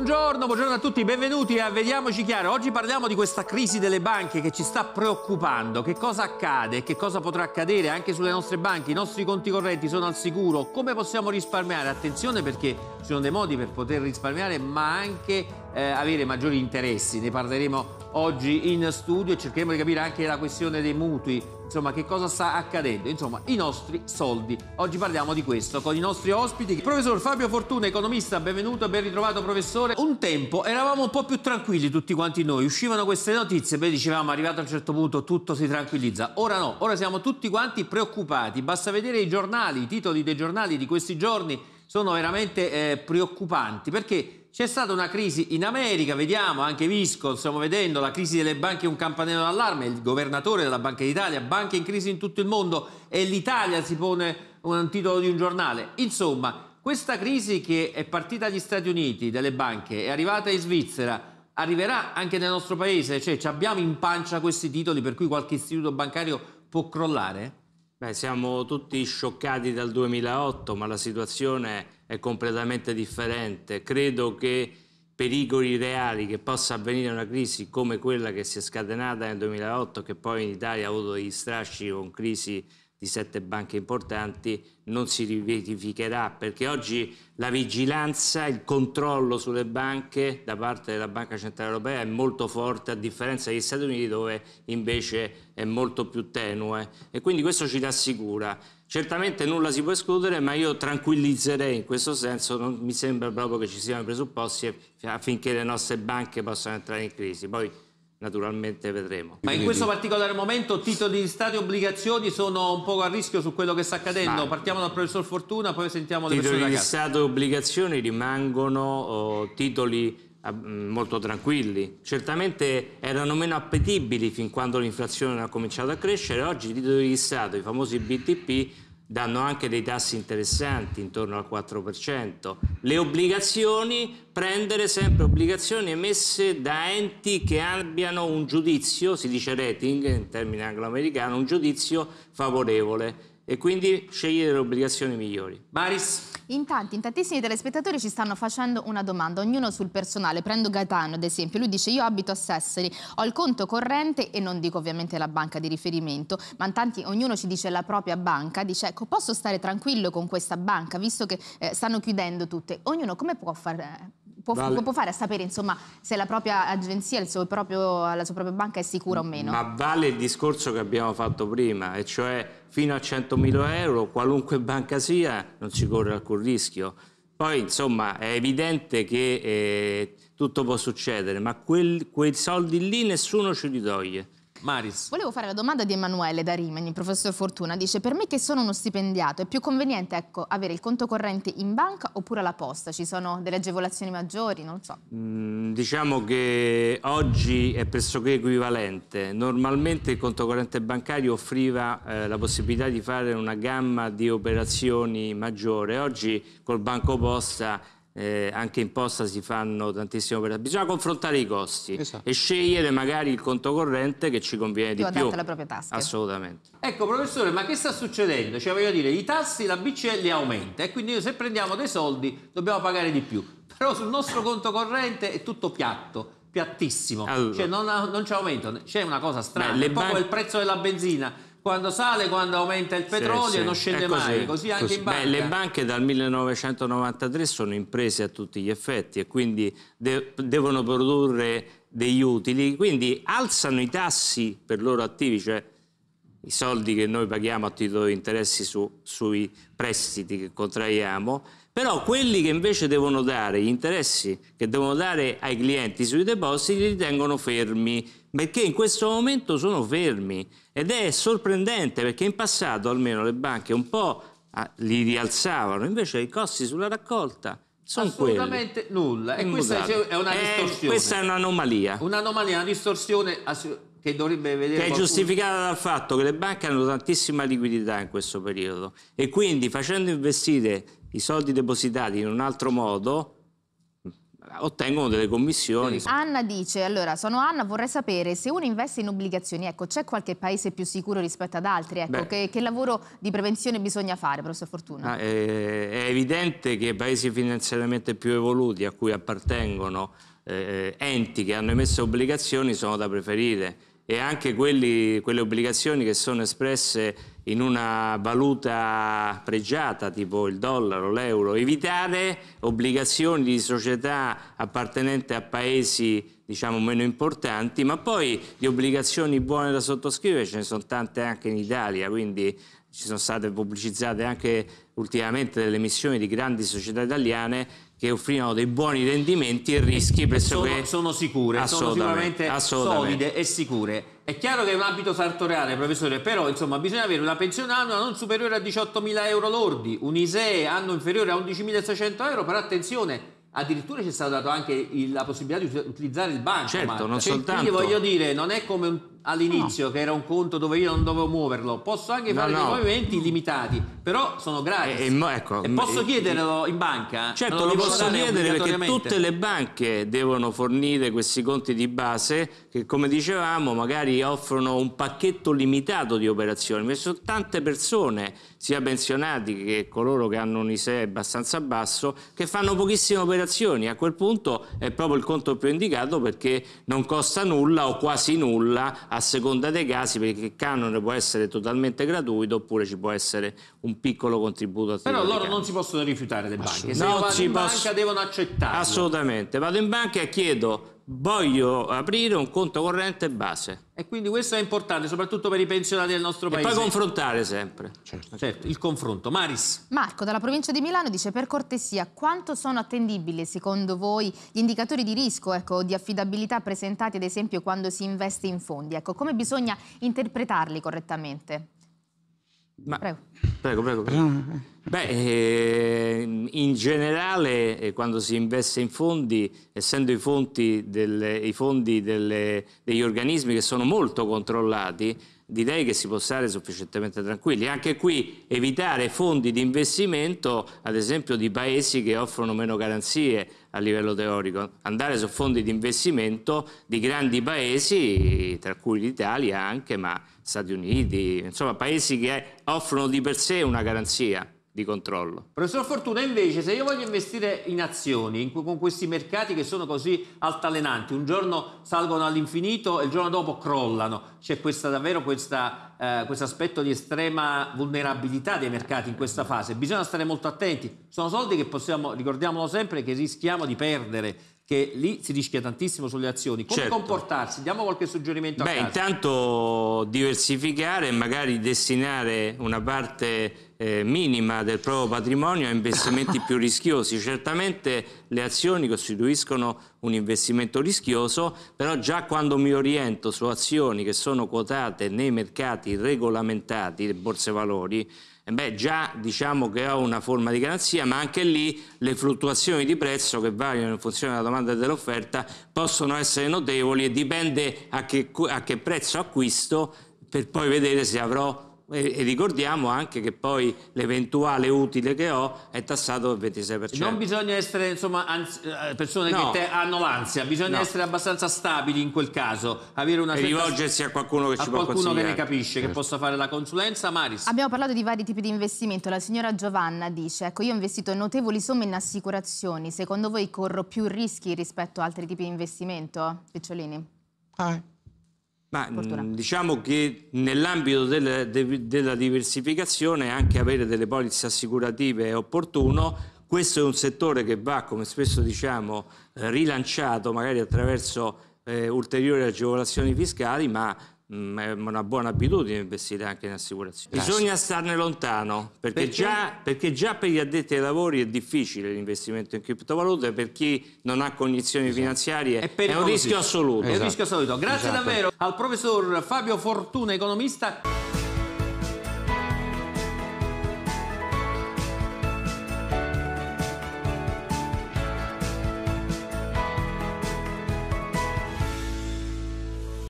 Buongiorno, buongiorno a tutti, benvenuti a Vediamoci Chiaro. Oggi parliamo di questa crisi delle banche che ci sta preoccupando. Che cosa accade? Che cosa potrà accadere anche sulle nostre banche? I nostri conti correnti sono al sicuro? Come possiamo risparmiare? Attenzione perché ci sono dei modi per poter risparmiare, ma anche eh, avere maggiori interessi. Ne parleremo oggi in studio e cercheremo di capire anche la questione dei mutui, insomma che cosa sta accadendo, insomma i nostri soldi. Oggi parliamo di questo con i nostri ospiti. professor Fabio Fortuna, economista, benvenuto, ben ritrovato professore. Un tempo eravamo un po' più tranquilli tutti quanti noi, uscivano queste notizie e poi dicevamo arrivato a un certo punto tutto si tranquillizza. Ora no, ora siamo tutti quanti preoccupati, basta vedere i giornali, i titoli dei giornali di questi giorni sono veramente eh, preoccupanti perché c'è stata una crisi in America, vediamo anche Visco, stiamo vedendo la crisi delle banche un campanello d'allarme, il governatore della Banca d'Italia, banche in crisi in tutto il mondo e l'Italia si pone un titolo di un giornale. Insomma, questa crisi che è partita dagli Stati Uniti delle banche, è arrivata in Svizzera, arriverà anche nel nostro paese, cioè abbiamo in pancia questi titoli per cui qualche istituto bancario può crollare? Beh, siamo tutti scioccati dal 2008, ma la situazione è completamente differente. Credo che pericoli reali che possa avvenire una crisi come quella che si è scatenata nel 2008, che poi in Italia ha avuto degli strasci con crisi di sette banche importanti non si riverificherà perché oggi la vigilanza, il controllo sulle banche da parte della Banca Centrale Europea è molto forte a differenza degli Stati Uniti dove invece è molto più tenue e quindi questo ci rassicura. Certamente nulla si può escludere ma io tranquillizzerei in questo senso, non mi sembra proprio che ci siano presupposti affinché le nostre banche possano entrare in crisi. Poi, naturalmente vedremo. Ma in questo particolare momento titoli di Stato e obbligazioni sono un po' a rischio su quello che sta accadendo. Ma Partiamo dal professor Fortuna, poi sentiamo le persone Titoli di Stato e obbligazioni rimangono oh, titoli ah, molto tranquilli. Certamente erano meno appetibili fin quando l'inflazione ha cominciato a crescere, oggi i titoli di Stato, i famosi BTP, danno anche dei tassi interessanti intorno al 4%, le obbligazioni, prendere sempre obbligazioni emesse da enti che abbiano un giudizio, si dice rating in termine anglo-americano, un giudizio favorevole e quindi scegliere le obbligazioni migliori. Maris? In tanti, in tantissimi telespettatori ci stanno facendo una domanda, ognuno sul personale. Prendo Gaetano ad esempio, lui dice io abito a Sesseri, ho il conto corrente e non dico ovviamente la banca di riferimento, ma in tanti ognuno ci dice la propria banca, dice ecco posso stare tranquillo con questa banca visto che eh, stanno chiudendo tutte. Ognuno come può far eh, può, Dalle... può fare a sapere insomma, se la propria agenzia, proprio, la sua propria banca è sicura o meno. Ma vale il discorso che abbiamo fatto prima, e cioè fino a 100.000 euro, qualunque banca sia, non si corre alcun rischio. Poi, insomma, è evidente che eh, tutto può succedere, ma quel, quei soldi lì nessuno ce li toglie. Maris. Volevo fare la domanda di Emanuele da Rimini, professor Fortuna. Dice, per me che sono uno stipendiato, è più conveniente ecco, avere il conto corrente in banca oppure alla posta? Ci sono delle agevolazioni maggiori? Non lo so. Mm, diciamo che oggi è pressoché equivalente. Normalmente il conto corrente bancario offriva eh, la possibilità di fare una gamma di operazioni maggiore. Oggi col banco posta eh, anche in posta si fanno tantissime operazioni. Bisogna confrontare i costi esatto. e scegliere magari il conto corrente che ci conviene più di più. la propria tasca. Assolutamente. Ecco, professore, ma che sta succedendo? Cioè, voglio dire, i tassi la BCE li aumenta e quindi se prendiamo dei soldi dobbiamo pagare di più. Però sul nostro conto corrente è tutto piatto piattissimo, allora. cioè non, non ci aumentano, c'è una cosa strana, Beh, è proprio il prezzo della benzina quando sale, quando aumenta il petrolio, sì, sì. non scende così, mai, così anche così. in banca. Beh, le banche dal 1993 sono imprese a tutti gli effetti e quindi de devono produrre degli utili, quindi alzano i tassi per loro attivi, cioè i soldi che noi paghiamo a titolo di interessi su, sui prestiti che contraiamo, però quelli che invece devono dare, gli interessi che devono dare ai clienti sui depositi li tengono fermi perché in questo momento sono fermi ed è sorprendente perché in passato almeno le banche un po' ah, li rialzavano, invece i costi sulla raccolta sono assolutamente quelli. nulla e questa è una eh, distorsione. Eh, questa è un'anomalia. Un'anomalia, una distorsione che dovrebbe vedere. Che è giustificata dal fatto che le banche hanno tantissima liquidità in questo periodo e quindi facendo investire i soldi depositati in un altro modo ottengono delle commissioni. Anna dice, allora, sono Anna, vorrei sapere se uno investe in obbligazioni, ecco, c'è qualche paese più sicuro rispetto ad altri? Ecco, che, che, lavoro di prevenzione bisogna fare, professor Fortuna? Ah, eh, è evidente che i paesi finanziariamente più evoluti a cui appartengono eh, eh, enti che hanno emesso obbligazioni sono da preferire e anche quelli, quelle obbligazioni che sono espresse in una valuta pregiata tipo il dollaro, l'euro, evitare obbligazioni di società appartenenti a paesi diciamo meno importanti, ma poi di obbligazioni buone da sottoscrivere ce ne sono tante anche in Italia, quindi ci sono state pubblicizzate anche ultimamente delle missioni di grandi società italiane che offrivano dei buoni rendimenti e rischi pressoché sono, sono sicure, sono sicuramente solide e sicure. È chiaro che è un abito sartoriale, professore, però insomma, bisogna avere una pensione annua non superiore a 18.000 euro lordi, un ISEE anno inferiore a 11.600 euro, però attenzione, addirittura ci è stato dato anche la possibilità di utilizzare il banco. Certo, non soltanto... Quindi voglio dire, non è come un all'inizio, no. Ah. che era un conto dove io non dovevo muoverlo, posso anche fare no, no. dei movimenti limitati, però sono gratis. E, e, ecco, e posso chiederlo in banca? Certo, lo, lo posso chiedere perché tutte le banche devono fornire questi conti di base che, come dicevamo, magari offrono un pacchetto limitato di operazioni, ma sono tante persone, sia pensionati che coloro che hanno un ISEE abbastanza basso, che fanno pochissime operazioni. A quel punto è proprio il conto più indicato perché non costa nulla o quasi nulla a seconda dei casi perché il canone può essere totalmente gratuito oppure ci può essere un piccolo contributo. Però loro non si possono rifiutare le banche, se non io vado in posso... devono accettare. Assolutamente, vado in banca e chiedo voglio aprire un conto corrente base. E quindi questo è importante, soprattutto per i pensionati del nostro paese. E poi confrontare sempre. Certo. certo, il confronto. Maris. Marco, dalla provincia di Milano, dice per cortesia, quanto sono attendibili secondo voi gli indicatori di rischio, ecco, di affidabilità presentati ad esempio quando si investe in fondi? Ecco, come bisogna interpretarli correttamente? Ma, prego. Prego, prego, prego. Beh, ehm, in generale eh, quando si investe in fondi, essendo i, delle, i fondi delle, degli organismi che sono molto controllati, direi che si può stare sufficientemente tranquilli. Anche qui evitare fondi di investimento, ad esempio di paesi che offrono meno garanzie a livello teorico, andare su fondi di investimento di grandi paesi, tra cui l'Italia anche, ma Stati Uniti, insomma paesi che offrono di per sé una garanzia di controllo. Professor Fortuna, invece, se io voglio investire in azioni in con questi mercati che sono così altalenanti, un giorno salgono all'infinito e il giorno dopo crollano, c'è questa, davvero eh, questo eh, aspetto di estrema vulnerabilità dei mercati in questa fase, bisogna stare molto attenti, sono soldi che possiamo, ricordiamolo sempre, che rischiamo di perdere che lì si rischia tantissimo sulle azioni. Come certo. comportarsi? Diamo qualche suggerimento a Beh, intanto diversificare e magari destinare una parte eh, minima del proprio patrimonio a investimenti più rischiosi. Certamente le azioni costituiscono un investimento rischioso, però già quando mi oriento su azioni che sono quotate nei mercati regolamentati, le borse valori, beh, già diciamo che ho una forma di garanzia, ma anche lì le fluttuazioni di prezzo che variano in funzione della domanda e dell'offerta possono essere notevoli e dipende a che, a che prezzo acquisto per poi vedere se avrò e, e ricordiamo anche che poi l'eventuale utile che ho è tassato al 26%. Non bisogna essere insomma, anzi, eh, persone no. che hanno l'ansia, bisogna no. essere abbastanza stabili in quel caso, avere una e certa... rivolgersi a qualcuno che a ci qualcuno può consigliare. che ne capisce, certo. che possa fare la consulenza. Maris. Abbiamo parlato di vari tipi di investimento, la signora Giovanna dice, ecco io ho investito notevoli somme in assicurazioni, secondo voi corro più rischi rispetto a altri tipi di investimento? Picciolini. Ah. Ma diciamo che nell'ambito della, de, della diversificazione anche avere delle polizze assicurative è opportuno. Questo è un settore che va, come spesso diciamo, eh, rilanciato magari attraverso eh, ulteriori agevolazioni fiscali, ma Mm, è una buona abitudine investire anche in assicurazione. Bisogna starne lontano, perché, perché? Già, perché, Già, per gli addetti ai lavori è difficile l'investimento in criptovalute, per chi non ha cognizioni esatto. finanziarie è, è, un rischio assoluto. Esatto. È un rischio esatto. assoluto. Grazie esatto. davvero al professor Fabio Fortuna, economista.